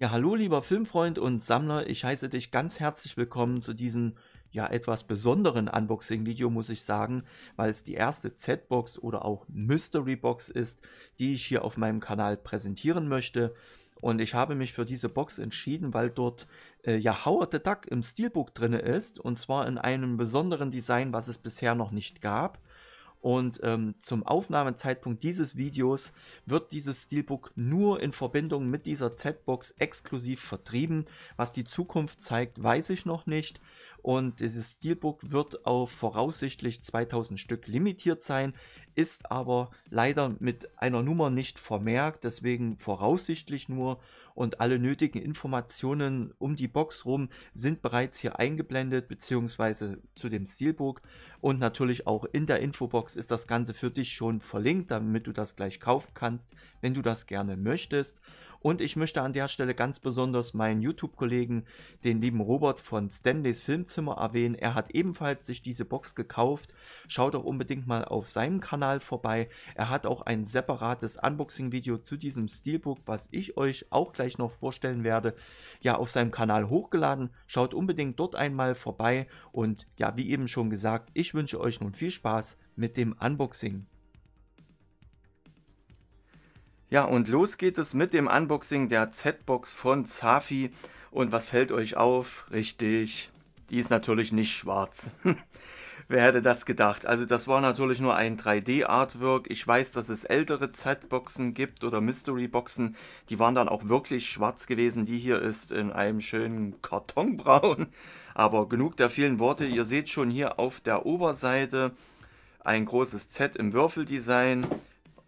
Ja, hallo lieber Filmfreund und Sammler, ich heiße dich ganz herzlich willkommen zu diesem ja etwas besonderen Unboxing-Video, muss ich sagen, weil es die erste Z-Box oder auch Mystery-Box ist, die ich hier auf meinem Kanal präsentieren möchte. Und ich habe mich für diese Box entschieden, weil dort äh, ja Howard the Duck im Steelbook drin ist und zwar in einem besonderen Design, was es bisher noch nicht gab. Und ähm, zum Aufnahmezeitpunkt dieses Videos wird dieses Steelbook nur in Verbindung mit dieser Z-Box exklusiv vertrieben. Was die Zukunft zeigt, weiß ich noch nicht. Und dieses Steelbook wird auf voraussichtlich 2000 Stück limitiert sein, ist aber leider mit einer Nummer nicht vermerkt, deswegen voraussichtlich nur und alle nötigen Informationen um die Box rum sind bereits hier eingeblendet beziehungsweise zu dem Steelbook und natürlich auch in der Infobox ist das Ganze für dich schon verlinkt, damit du das gleich kaufen kannst, wenn du das gerne möchtest und ich möchte an der Stelle ganz besonders meinen YouTube-Kollegen, den lieben Robert von Stanleys Filmzimmer, erwähnen. Er hat ebenfalls sich diese Box gekauft. Schaut auch unbedingt mal auf seinem Kanal vorbei. Er hat auch ein separates Unboxing-Video zu diesem Steelbook, was ich euch auch gleich noch vorstellen werde, ja auf seinem Kanal hochgeladen. Schaut unbedingt dort einmal vorbei. Und ja, wie eben schon gesagt, ich wünsche euch nun viel Spaß mit dem Unboxing. Ja, und los geht es mit dem Unboxing der Z-Box von Zafi. Und was fällt euch auf? Richtig, die ist natürlich nicht schwarz. Wer hätte das gedacht? Also das war natürlich nur ein 3D-Artwork. Ich weiß, dass es ältere Z-Boxen gibt oder Mystery-Boxen. Die waren dann auch wirklich schwarz gewesen. Die hier ist in einem schönen Kartonbraun. Aber genug der vielen Worte. Ihr seht schon hier auf der Oberseite ein großes Z im Würfeldesign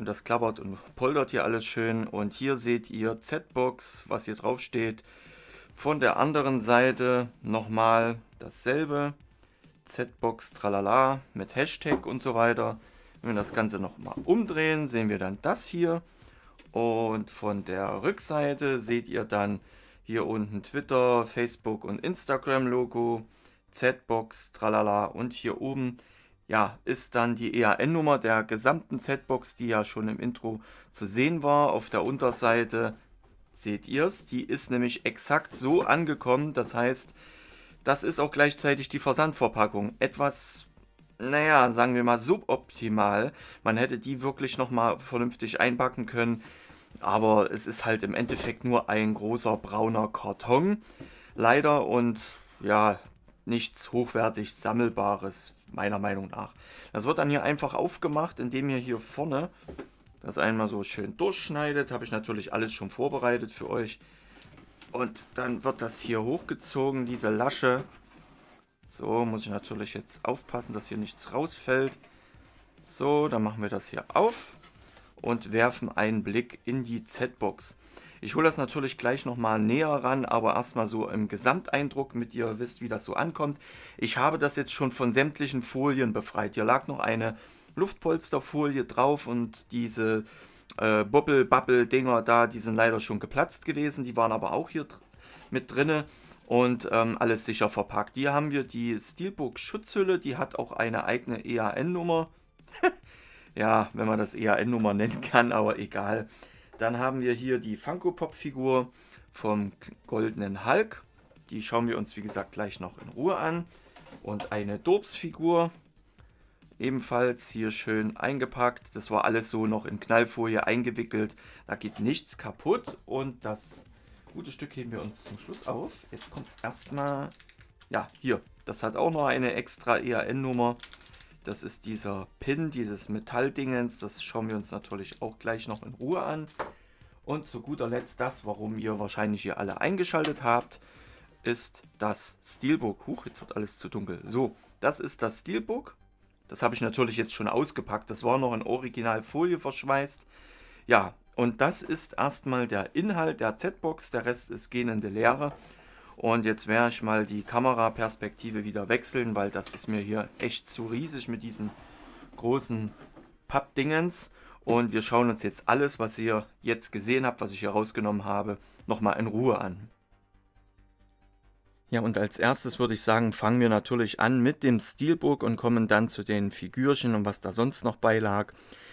und das klappert und poltert hier alles schön. Und hier seht ihr Z-Box, was hier drauf steht. Von der anderen Seite nochmal dasselbe. Z-Box tralala mit Hashtag und so weiter. Wenn wir das Ganze nochmal umdrehen, sehen wir dann das hier. Und von der Rückseite seht ihr dann hier unten Twitter, Facebook und Instagram Logo, Z-Box, tralala und hier oben ja, ist dann die EAN-Nummer der gesamten Z-Box, die ja schon im Intro zu sehen war. Auf der Unterseite seht ihr es, die ist nämlich exakt so angekommen. Das heißt, das ist auch gleichzeitig die Versandverpackung. Etwas, naja, sagen wir mal suboptimal. Man hätte die wirklich nochmal vernünftig einpacken können. Aber es ist halt im Endeffekt nur ein großer brauner Karton. Leider und ja, nichts hochwertig Sammelbares Meiner Meinung nach. Das wird dann hier einfach aufgemacht, indem ihr hier vorne das einmal so schön durchschneidet. Habe ich natürlich alles schon vorbereitet für euch. Und dann wird das hier hochgezogen, diese Lasche. So, muss ich natürlich jetzt aufpassen, dass hier nichts rausfällt. So, dann machen wir das hier auf und werfen einen Blick in die Z-Box. Ich hole das natürlich gleich nochmal näher ran, aber erstmal so im Gesamteindruck, mit ihr wisst, wie das so ankommt. Ich habe das jetzt schon von sämtlichen Folien befreit. Hier lag noch eine Luftpolsterfolie drauf und diese äh, Bubble-Bubble-Dinger da, die sind leider schon geplatzt gewesen. Die waren aber auch hier dr mit drinne und ähm, alles sicher verpackt. Hier haben wir die Steelbook Schutzhülle, die hat auch eine eigene EAN-Nummer. ja, wenn man das EAN-Nummer nennen kann, aber egal. Dann haben wir hier die Funko Pop Figur vom Goldenen Hulk. Die schauen wir uns, wie gesagt, gleich noch in Ruhe an. Und eine Dops-Figur, ebenfalls hier schön eingepackt. Das war alles so noch in Knallfolie eingewickelt. Da geht nichts kaputt und das gute Stück heben wir uns zum Schluss auf. Jetzt kommt erstmal, ja, hier, das hat auch noch eine extra EAN-Nummer. Das ist dieser Pin, dieses Metalldingens. Das schauen wir uns natürlich auch gleich noch in Ruhe an. Und zu guter Letzt das, warum ihr wahrscheinlich hier alle eingeschaltet habt, ist das Steelbook. Huch, jetzt wird alles zu dunkel. So, das ist das Steelbook. Das habe ich natürlich jetzt schon ausgepackt. Das war noch in Originalfolie verschweißt. Ja, und das ist erstmal der Inhalt der Z-Box. Der Rest ist gähnende Leere. Und jetzt werde ich mal die Kameraperspektive wieder wechseln, weil das ist mir hier echt zu riesig mit diesen großen Pappdingens. Und wir schauen uns jetzt alles, was ihr jetzt gesehen habt, was ich hier rausgenommen habe, nochmal in Ruhe an. Ja, und als erstes würde ich sagen, fangen wir natürlich an mit dem Steelbook und kommen dann zu den Figürchen und was da sonst noch beilag.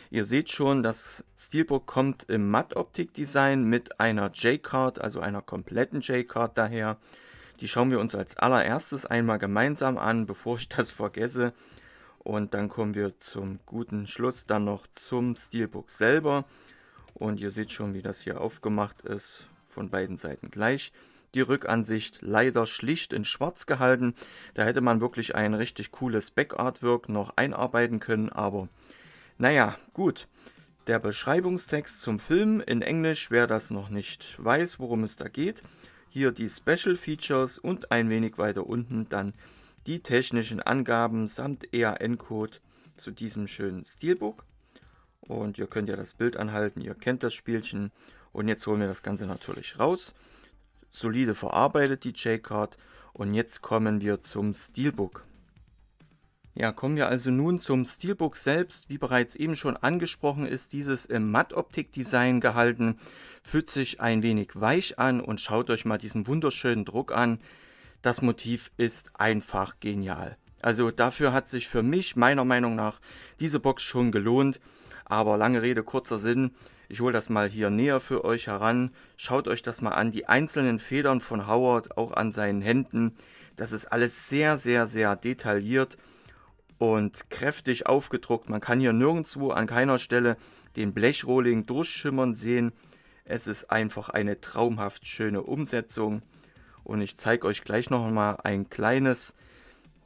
Ihr seht schon, das Steelbook kommt im Matt-Optik-Design mit einer J-Card, also einer kompletten J-Card daher. Die schauen wir uns als allererstes einmal gemeinsam an, bevor ich das vergesse. Und dann kommen wir zum guten Schluss dann noch zum Steelbook selber. Und ihr seht schon, wie das hier aufgemacht ist, von beiden Seiten gleich. Die Rückansicht leider schlicht in schwarz gehalten. Da hätte man wirklich ein richtig cooles Back-Artwork noch einarbeiten können, aber naja, gut. Der Beschreibungstext zum Film in Englisch, wer das noch nicht weiß, worum es da geht. Hier die Special Features und ein wenig weiter unten dann die technischen Angaben samt EAN-Code zu diesem schönen Steelbook. Und ihr könnt ja das Bild anhalten, ihr kennt das Spielchen. Und jetzt holen wir das Ganze natürlich raus. Solide verarbeitet die J-Card. Und jetzt kommen wir zum Steelbook. Ja, kommen wir also nun zum Steelbook selbst. Wie bereits eben schon angesprochen, ist dieses im Matt-Optik-Design gehalten, fühlt sich ein wenig weich an und schaut euch mal diesen wunderschönen Druck an. Das Motiv ist einfach genial. Also dafür hat sich für mich meiner Meinung nach diese Box schon gelohnt. Aber lange Rede, kurzer Sinn. Ich hole das mal hier näher für euch heran. Schaut euch das mal an. Die einzelnen Federn von Howard, auch an seinen Händen. Das ist alles sehr, sehr, sehr detailliert und kräftig aufgedruckt. Man kann hier nirgendwo an keiner Stelle den Blechrohling durchschimmern sehen. Es ist einfach eine traumhaft schöne Umsetzung und ich zeige euch gleich noch mal ein kleines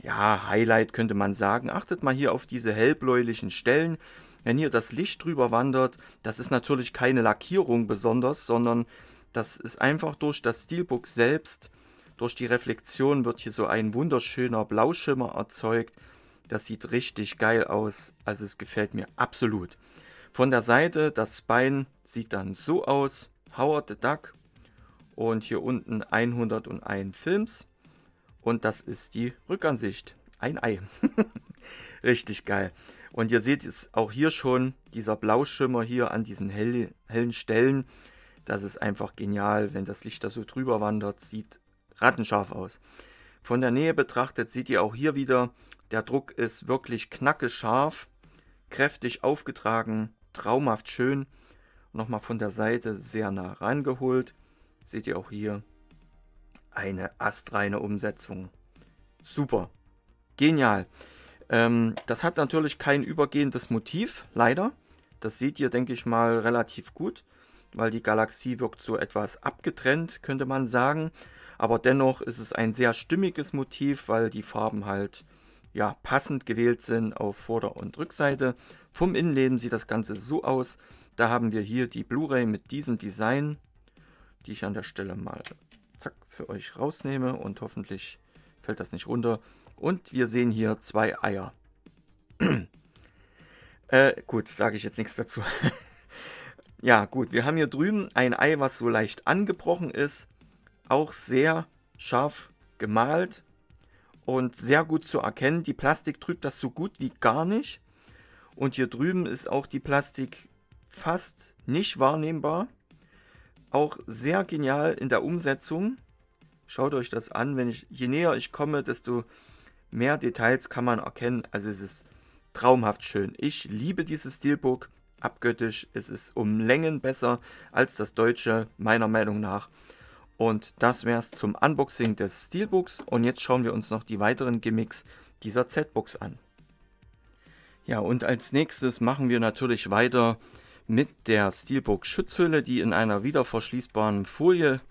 ja, Highlight könnte man sagen. Achtet mal hier auf diese hellbläulichen Stellen. Wenn hier das Licht drüber wandert, das ist natürlich keine Lackierung besonders, sondern das ist einfach durch das Steelbook selbst, durch die Reflexion wird hier so ein wunderschöner Blauschimmer erzeugt das sieht richtig geil aus. Also es gefällt mir absolut. Von der Seite, das Bein sieht dann so aus. Howard the Duck. Und hier unten 101 Films. Und das ist die Rückansicht. Ein Ei. richtig geil. Und ihr seht jetzt auch hier schon dieser Blauschimmer hier an diesen hell, hellen Stellen. Das ist einfach genial. Wenn das Licht da so drüber wandert, sieht rattenscharf aus. Von der Nähe betrachtet seht ihr auch hier wieder der Druck ist wirklich knackescharf, kräftig aufgetragen, traumhaft schön. Nochmal von der Seite sehr nah rangeholt. Seht ihr auch hier eine astreine Umsetzung. Super, genial. Ähm, das hat natürlich kein übergehendes Motiv, leider. Das seht ihr, denke ich mal, relativ gut, weil die Galaxie wirkt so etwas abgetrennt, könnte man sagen. Aber dennoch ist es ein sehr stimmiges Motiv, weil die Farben halt ja, passend gewählt sind auf Vorder- und Rückseite. Vom Innenleben sieht das Ganze so aus. Da haben wir hier die Blu-ray mit diesem Design, die ich an der Stelle mal zack für euch rausnehme und hoffentlich fällt das nicht runter. Und wir sehen hier zwei Eier. äh, gut, sage ich jetzt nichts dazu. ja, gut, wir haben hier drüben ein Ei, was so leicht angebrochen ist. Auch sehr scharf gemalt und sehr gut zu erkennen. Die Plastik trübt das so gut wie gar nicht. Und hier drüben ist auch die Plastik fast nicht wahrnehmbar. Auch sehr genial in der Umsetzung. Schaut euch das an. Wenn ich, je näher ich komme, desto mehr Details kann man erkennen. Also es ist traumhaft schön. Ich liebe dieses Steelbook abgöttisch. Es ist um Längen besser als das deutsche, meiner Meinung nach. Und das wäre es zum Unboxing des Steelbooks und jetzt schauen wir uns noch die weiteren Gimmicks dieser z box an. Ja, und als nächstes machen wir natürlich weiter mit der Steelbook Schutzhülle, die in einer wiederverschließbaren Folie,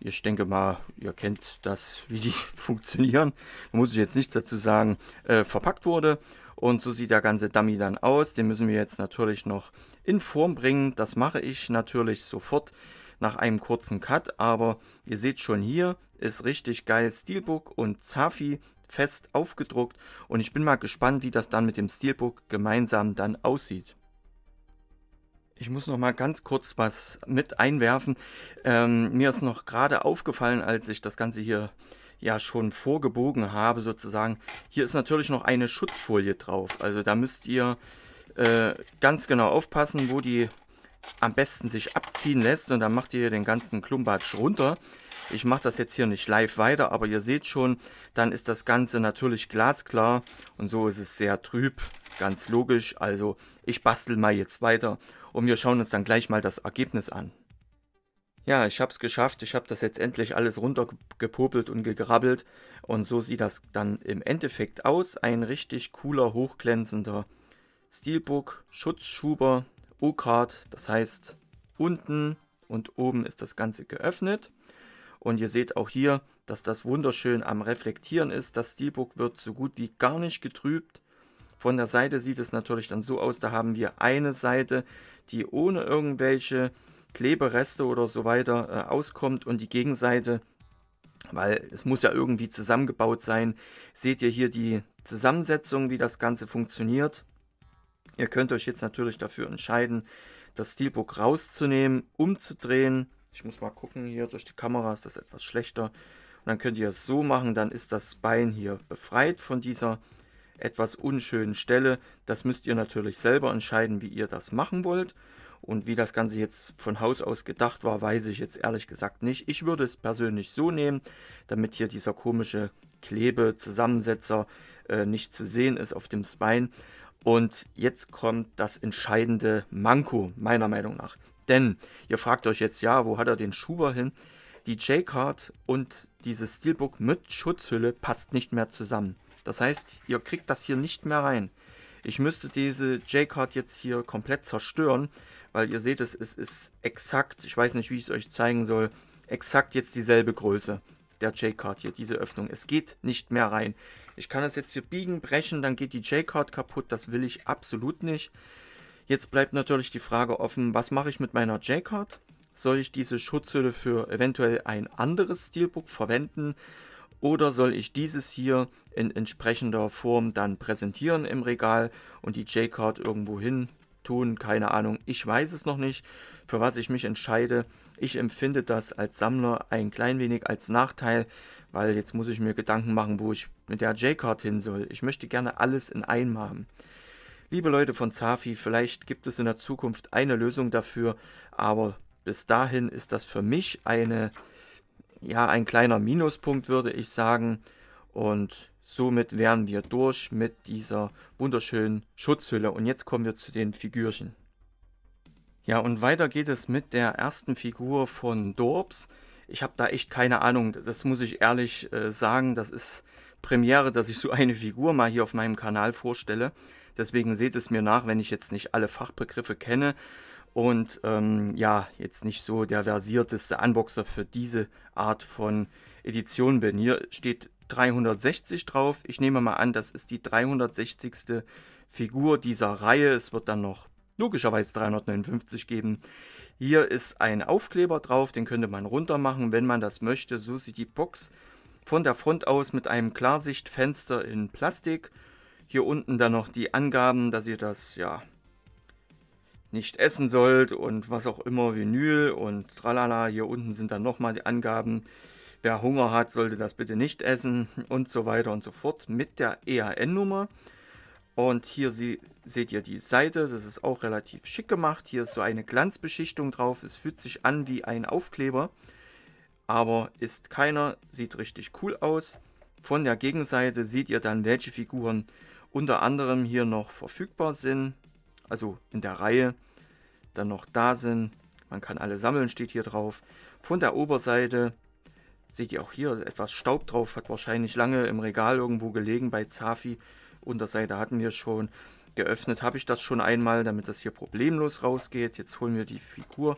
ich denke mal, ihr kennt das, wie die funktionieren, muss ich jetzt nichts dazu sagen, äh, verpackt wurde. Und so sieht der ganze Dummy dann aus. Den müssen wir jetzt natürlich noch in Form bringen. Das mache ich natürlich sofort, nach einem kurzen Cut, aber ihr seht schon hier, ist richtig geil Steelbook und Zafi fest aufgedruckt und ich bin mal gespannt, wie das dann mit dem Steelbook gemeinsam dann aussieht. Ich muss noch mal ganz kurz was mit einwerfen. Ähm, mir ist noch gerade aufgefallen, als ich das Ganze hier ja schon vorgebogen habe sozusagen. Hier ist natürlich noch eine Schutzfolie drauf. Also da müsst ihr äh, ganz genau aufpassen, wo die am besten sich abziehen lässt und dann macht ihr den ganzen Klumbatsch runter. Ich mache das jetzt hier nicht live weiter, aber ihr seht schon, dann ist das Ganze natürlich glasklar und so ist es sehr trüb, ganz logisch. Also ich bastel mal jetzt weiter und wir schauen uns dann gleich mal das Ergebnis an. Ja, ich habe es geschafft, ich habe das jetzt endlich alles runtergepopelt und gegrabbelt und so sieht das dann im Endeffekt aus. Ein richtig cooler, hochglänzender Steelbook, Schutzschuber, U-Card, das heißt unten und oben ist das Ganze geöffnet. Und ihr seht auch hier, dass das wunderschön am Reflektieren ist. Das Steelbook wird so gut wie gar nicht getrübt. Von der Seite sieht es natürlich dann so aus, da haben wir eine Seite, die ohne irgendwelche Klebereste oder so weiter äh, auskommt und die Gegenseite, weil es muss ja irgendwie zusammengebaut sein, seht ihr hier die Zusammensetzung, wie das Ganze funktioniert. Ihr könnt euch jetzt natürlich dafür entscheiden, das Steelbook rauszunehmen, umzudrehen. Ich muss mal gucken, hier durch die Kamera ist das etwas schlechter. Und dann könnt ihr es so machen, dann ist das Bein hier befreit von dieser etwas unschönen Stelle. Das müsst ihr natürlich selber entscheiden, wie ihr das machen wollt. Und wie das Ganze jetzt von Haus aus gedacht war, weiß ich jetzt ehrlich gesagt nicht. Ich würde es persönlich so nehmen, damit hier dieser komische Klebezusammensetzer äh, nicht zu sehen ist auf dem Spine. Und jetzt kommt das entscheidende Manko, meiner Meinung nach. Denn ihr fragt euch jetzt, ja, wo hat er den Schuber hin? Die J-Card und dieses Steelbook mit Schutzhülle passt nicht mehr zusammen. Das heißt, ihr kriegt das hier nicht mehr rein. Ich müsste diese J-Card jetzt hier komplett zerstören, weil ihr seht, es ist exakt, ich weiß nicht, wie ich es euch zeigen soll, exakt jetzt dieselbe Größe der J-Card hier, diese Öffnung. Es geht nicht mehr rein. Ich kann das jetzt hier biegen, brechen, dann geht die J-Card kaputt. Das will ich absolut nicht. Jetzt bleibt natürlich die Frage offen, was mache ich mit meiner J-Card? Soll ich diese Schutzhülle für eventuell ein anderes Steelbook verwenden? Oder soll ich dieses hier in entsprechender Form dann präsentieren im Regal und die J-Card irgendwo hin tun? Keine Ahnung, ich weiß es noch nicht, für was ich mich entscheide. Ich empfinde das als Sammler ein klein wenig als Nachteil, weil jetzt muss ich mir Gedanken machen, wo ich mit der J-Card hin soll. Ich möchte gerne alles in einem haben. Liebe Leute von Zafi, vielleicht gibt es in der Zukunft eine Lösung dafür, aber bis dahin ist das für mich eine, ja, ein kleiner Minuspunkt, würde ich sagen. Und somit wären wir durch mit dieser wunderschönen Schutzhülle. Und jetzt kommen wir zu den Figürchen. Ja, und weiter geht es mit der ersten Figur von Dorps. Ich habe da echt keine Ahnung, das muss ich ehrlich äh, sagen. Das ist Premiere, dass ich so eine Figur mal hier auf meinem Kanal vorstelle. Deswegen seht es mir nach, wenn ich jetzt nicht alle Fachbegriffe kenne und ähm, ja, jetzt nicht so der versierteste Unboxer für diese Art von Edition bin. Hier steht 360 drauf. Ich nehme mal an, das ist die 360. Figur dieser Reihe. Es wird dann noch logischerweise 359 geben. Hier ist ein Aufkleber drauf, den könnte man runter machen, wenn man das möchte. So sieht die Box von der Front aus mit einem Klarsichtfenster in Plastik. Hier unten dann noch die Angaben, dass ihr das ja nicht essen sollt und was auch immer, Vinyl und tralala. Hier unten sind dann nochmal die Angaben. Wer Hunger hat, sollte das bitte nicht essen und so weiter und so fort mit der EAN-Nummer. Und hier sie, seht ihr die Seite, das ist auch relativ schick gemacht. Hier ist so eine Glanzbeschichtung drauf, es fühlt sich an wie ein Aufkleber, aber ist keiner, sieht richtig cool aus. Von der Gegenseite seht ihr dann, welche Figuren unter anderem hier noch verfügbar sind, also in der Reihe, dann noch da sind. Man kann alle sammeln, steht hier drauf. Von der Oberseite seht ihr auch hier etwas Staub drauf, hat wahrscheinlich lange im Regal irgendwo gelegen bei Zafi. Unterseite hatten wir schon. Geöffnet habe ich das schon einmal, damit das hier problemlos rausgeht. Jetzt holen wir die Figur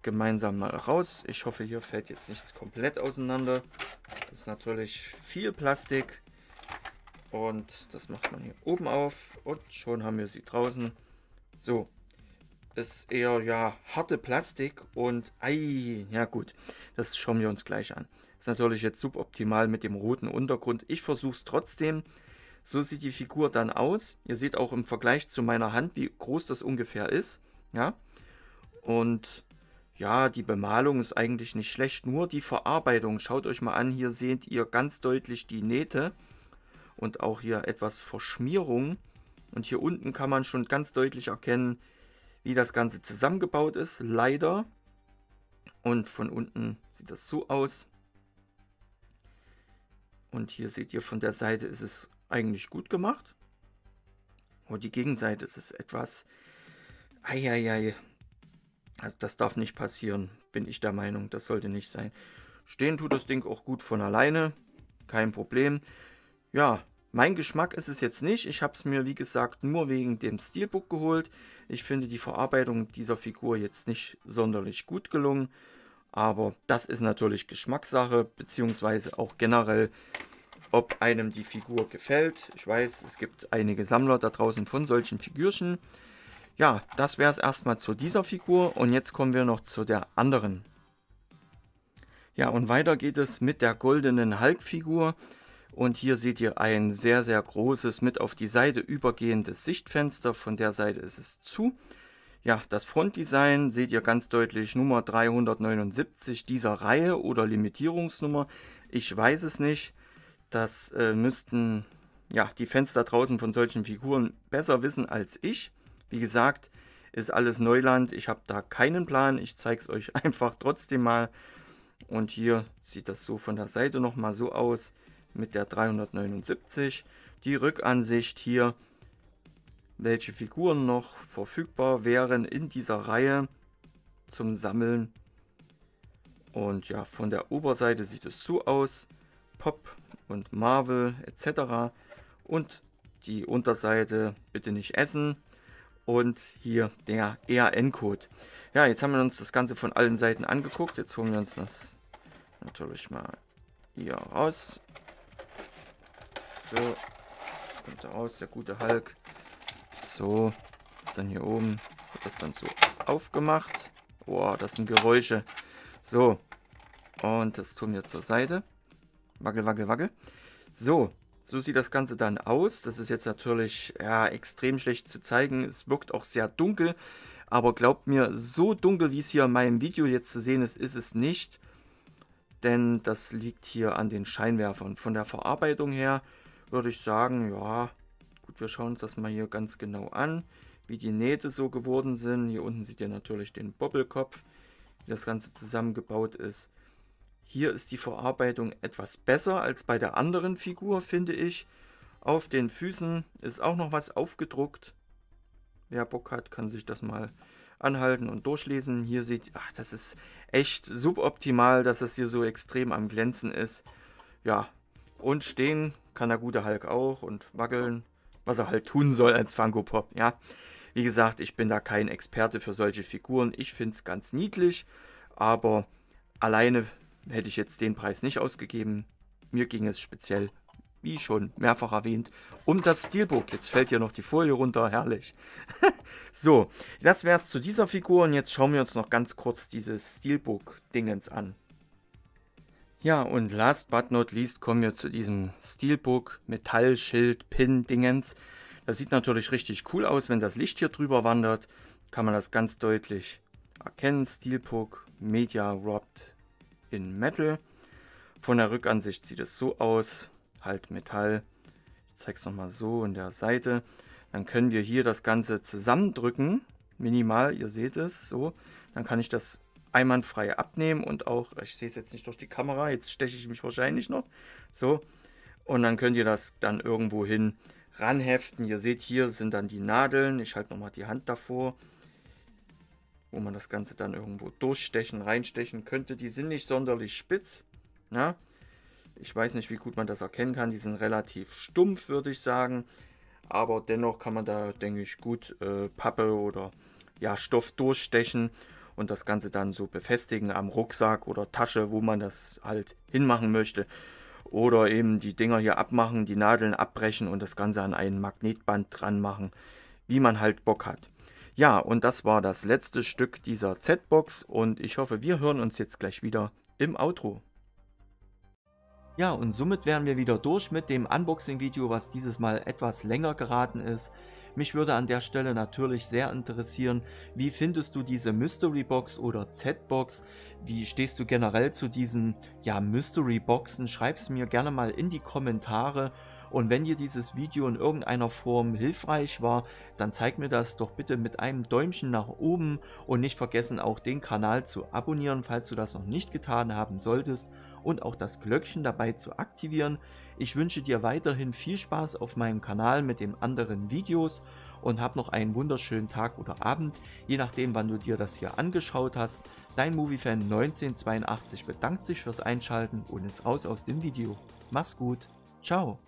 gemeinsam mal raus. Ich hoffe, hier fällt jetzt nichts komplett auseinander. Das ist natürlich viel Plastik. Und das macht man hier oben auf. Und schon haben wir sie draußen. So, ist eher ja harte Plastik und ei, ja gut, das schauen wir uns gleich an. Ist natürlich jetzt suboptimal mit dem roten Untergrund. Ich versuche es trotzdem. So sieht die Figur dann aus. Ihr seht auch im Vergleich zu meiner Hand, wie groß das ungefähr ist. Ja? Und ja, die Bemalung ist eigentlich nicht schlecht, nur die Verarbeitung. Schaut euch mal an, hier seht ihr ganz deutlich die Nähte und auch hier etwas Verschmierung. Und hier unten kann man schon ganz deutlich erkennen, wie das Ganze zusammengebaut ist, leider. Und von unten sieht das so aus. Und hier seht ihr von der Seite ist es eigentlich gut gemacht. Und die Gegenseite ist es etwas. Eieiei. Also das darf nicht passieren, bin ich der Meinung. Das sollte nicht sein. Stehen tut das Ding auch gut von alleine. Kein Problem. Ja, mein Geschmack ist es jetzt nicht. Ich habe es mir, wie gesagt, nur wegen dem Steelbook geholt. Ich finde die Verarbeitung dieser Figur jetzt nicht sonderlich gut gelungen. Aber das ist natürlich Geschmackssache, beziehungsweise auch generell ob einem die Figur gefällt. Ich weiß, es gibt einige Sammler da draußen von solchen Figürchen. Ja, das wäre es erstmal zu dieser Figur und jetzt kommen wir noch zu der anderen. Ja, und weiter geht es mit der goldenen Hulk-Figur. Und hier seht ihr ein sehr, sehr großes, mit auf die Seite übergehendes Sichtfenster. Von der Seite ist es zu. Ja, das Frontdesign seht ihr ganz deutlich Nummer 379 dieser Reihe oder Limitierungsnummer. Ich weiß es nicht. Das äh, müssten ja, die Fenster draußen von solchen Figuren besser wissen als ich. Wie gesagt, ist alles Neuland. Ich habe da keinen Plan. Ich zeige es euch einfach trotzdem mal. Und hier sieht das so von der Seite nochmal so aus mit der 379. Die Rückansicht hier, welche Figuren noch verfügbar wären in dieser Reihe zum Sammeln. Und ja, von der Oberseite sieht es so aus. Pop und Marvel etc. Und die Unterseite bitte nicht essen. Und hier der ERN-Code. Ja, jetzt haben wir uns das Ganze von allen Seiten angeguckt. Jetzt holen wir uns das natürlich mal hier raus. So, das kommt da raus, der gute Hulk. So, ist dann hier oben, wird das dann so aufgemacht. Boah, das sind Geräusche. So, und das tun wir zur Seite. Wackel, wackel, wackel. So, so sieht das Ganze dann aus. Das ist jetzt natürlich ja, extrem schlecht zu zeigen. Es wirkt auch sehr dunkel. Aber glaubt mir, so dunkel, wie es hier in meinem Video jetzt zu sehen ist, ist es nicht. Denn das liegt hier an den Scheinwerfern. Von der Verarbeitung her würde ich sagen, ja, gut, wir schauen uns das mal hier ganz genau an, wie die Nähte so geworden sind. Hier unten seht ihr natürlich den Bobbelkopf, wie das Ganze zusammengebaut ist. Hier ist die Verarbeitung etwas besser als bei der anderen Figur, finde ich. Auf den Füßen ist auch noch was aufgedruckt. Wer Bock hat, kann sich das mal anhalten und durchlesen. Hier sieht, ach, das ist echt suboptimal, dass das hier so extrem am Glänzen ist. Ja, und stehen kann der gute Hulk auch und wackeln, was er halt tun soll als Funko Pop, ja. Wie gesagt, ich bin da kein Experte für solche Figuren. Ich finde es ganz niedlich, aber alleine hätte ich jetzt den Preis nicht ausgegeben. Mir ging es speziell, wie schon mehrfach erwähnt, um das Steelbook. Jetzt fällt hier noch die Folie runter, herrlich. so, das wäre es zu dieser Figur und jetzt schauen wir uns noch ganz kurz dieses Steelbook-Dingens an. Ja, und last but not least kommen wir zu diesem Steelbook Metallschild Pin Dingens. Das sieht natürlich richtig cool aus, wenn das Licht hier drüber wandert, kann man das ganz deutlich erkennen. Steelbook Media Robbed in Metal. Von der Rückansicht sieht es so aus, halt Metall. Ich zeige es nochmal so in der Seite. Dann können wir hier das Ganze zusammendrücken, minimal, ihr seht es, so. Dann kann ich das einwandfrei abnehmen und auch, ich sehe es jetzt nicht durch die Kamera, jetzt steche ich mich wahrscheinlich noch, so. Und dann könnt ihr das dann irgendwo hin ranheften. Ihr seht hier sind dann die Nadeln, ich halte nochmal die Hand davor wo man das Ganze dann irgendwo durchstechen, reinstechen könnte. Die sind nicht sonderlich spitz. Na? Ne? Ich weiß nicht, wie gut man das erkennen kann. Die sind relativ stumpf, würde ich sagen. Aber dennoch kann man da, denke ich, gut äh, Pappe oder ja, Stoff durchstechen und das Ganze dann so befestigen am Rucksack oder Tasche, wo man das halt hinmachen möchte. Oder eben die Dinger hier abmachen, die Nadeln abbrechen und das Ganze an einen Magnetband dran machen, wie man halt Bock hat. Ja, und das war das letzte Stück dieser Z-Box und ich hoffe, wir hören uns jetzt gleich wieder im Outro. Ja, und somit wären wir wieder durch mit dem Unboxing-Video, was dieses Mal etwas länger geraten ist. Mich würde an der Stelle natürlich sehr interessieren, wie findest du diese Mystery Box oder Z-Box? Wie stehst du generell zu diesen ja, Mystery Boxen? Schreib es mir gerne mal in die Kommentare. Und wenn dir dieses Video in irgendeiner Form hilfreich war, dann zeig mir das doch bitte mit einem Däumchen nach oben und nicht vergessen auch den Kanal zu abonnieren, falls du das noch nicht getan haben solltest und auch das Glöckchen dabei zu aktivieren. Ich wünsche dir weiterhin viel Spaß auf meinem Kanal mit den anderen Videos und hab noch einen wunderschönen Tag oder Abend, je nachdem wann du dir das hier angeschaut hast. Dein Moviefan 1982 bedankt sich fürs Einschalten und ist raus aus dem Video. Mach's gut, ciao!